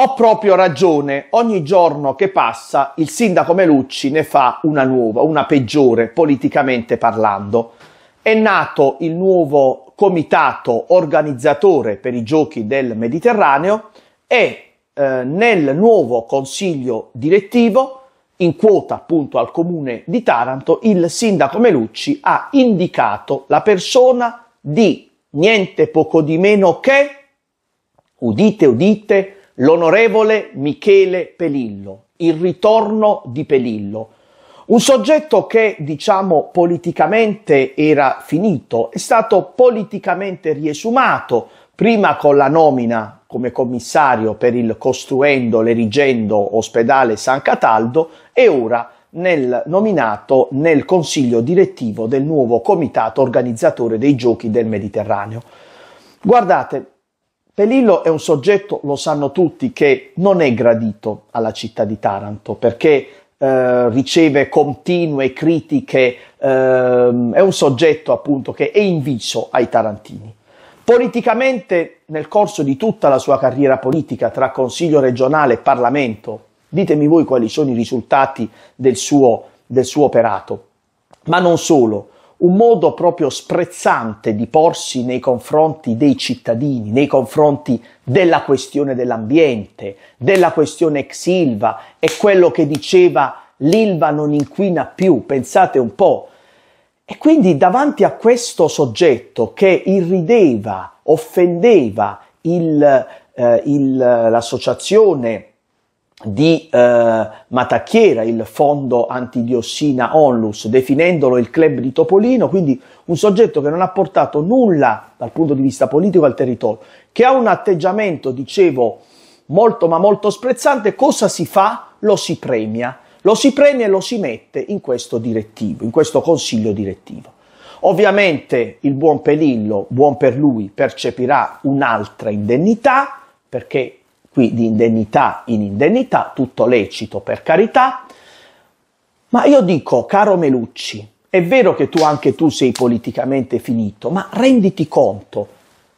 Ho proprio ragione, ogni giorno che passa il sindaco Melucci ne fa una nuova, una peggiore politicamente parlando. È nato il nuovo comitato organizzatore per i giochi del Mediterraneo e eh, nel nuovo consiglio direttivo, in quota appunto al comune di Taranto, il sindaco Melucci ha indicato la persona di niente poco di meno che, udite udite, l'onorevole Michele Pelillo, il ritorno di Pelillo. Un soggetto che, diciamo, politicamente era finito, è stato politicamente riesumato, prima con la nomina come commissario per il costruendo, l'erigendo ospedale San Cataldo e ora nel, nominato nel consiglio direttivo del nuovo comitato organizzatore dei giochi del Mediterraneo. Guardate, Pelillo è un soggetto, lo sanno tutti, che non è gradito alla città di Taranto perché eh, riceve continue critiche, ehm, è un soggetto appunto che è inviso ai tarantini. Politicamente, nel corso di tutta la sua carriera politica tra Consiglio regionale e Parlamento, ditemi voi quali sono i risultati del suo, del suo operato, ma non solo un modo proprio sprezzante di porsi nei confronti dei cittadini, nei confronti della questione dell'ambiente, della questione ex Ilva e quello che diceva l'Ilva non inquina più, pensate un po'. E quindi davanti a questo soggetto che irrideva, offendeva il, eh, il, l'associazione di eh, Matacchiera, il fondo antidiossina Onlus, definendolo il club di Topolino, quindi un soggetto che non ha portato nulla dal punto di vista politico al territorio, che ha un atteggiamento, dicevo, molto ma molto sprezzante, cosa si fa? Lo si premia, lo si premia e lo si mette in questo direttivo, in questo consiglio direttivo. Ovviamente il buon Pelillo, buon per lui, percepirà un'altra indennità, perché qui di indennità in indennità, tutto lecito per carità, ma io dico, caro Melucci, è vero che tu anche tu sei politicamente finito, ma renditi conto,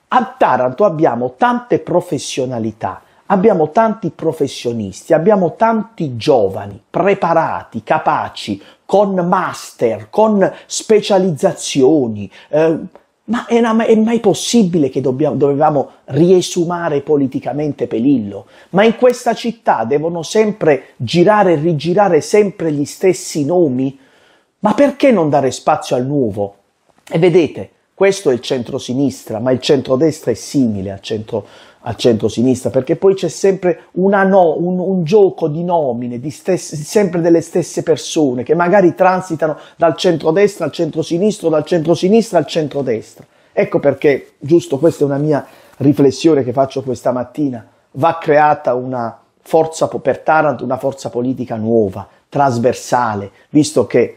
a Taranto abbiamo tante professionalità, abbiamo tanti professionisti, abbiamo tanti giovani preparati, capaci, con master, con specializzazioni, eh, ma è, una, è mai possibile che dobbiamo, dovevamo riesumare politicamente Pelillo? Ma in questa città devono sempre girare e rigirare sempre gli stessi nomi? Ma perché non dare spazio al nuovo? E vedete, questo è il centro-sinistra, ma il centro-destra è simile al, centro, al centro-sinistra, perché poi c'è sempre no, un, un, gioco di nomine, di stesse, sempre delle stesse persone, che magari transitano dal centro-destra al centro-sinistro, dal centro-sinistra al centro-destra. Ecco perché, giusto, questa è una mia riflessione che faccio questa mattina, va creata una forza per Taranto, una forza politica nuova, trasversale, visto che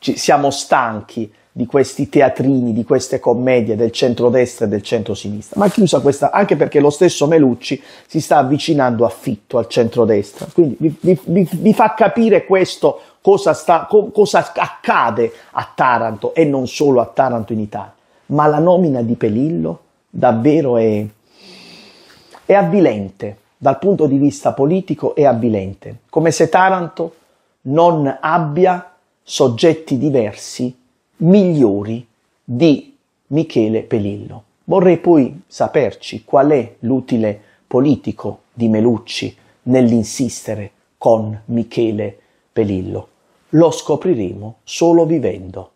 ci, siamo stanchi di questi teatrini, di queste commedie del centrodestra e del centrosinistra, ma chiusa questa anche perché lo stesso Melucci si sta avvicinando a Fitto al centrodestra, quindi vi, vi, vi fa capire questo cosa, sta, co, cosa accade a Taranto e non solo a Taranto in Italia, ma la nomina di Pelillo davvero è, è avvilente, dal punto di vista politico è avvilente, come se Taranto non abbia soggetti diversi migliori di Michele Pelillo. Vorrei poi saperci qual è l'utile politico di Melucci nell'insistere con Michele Pelillo. Lo scopriremo solo vivendo.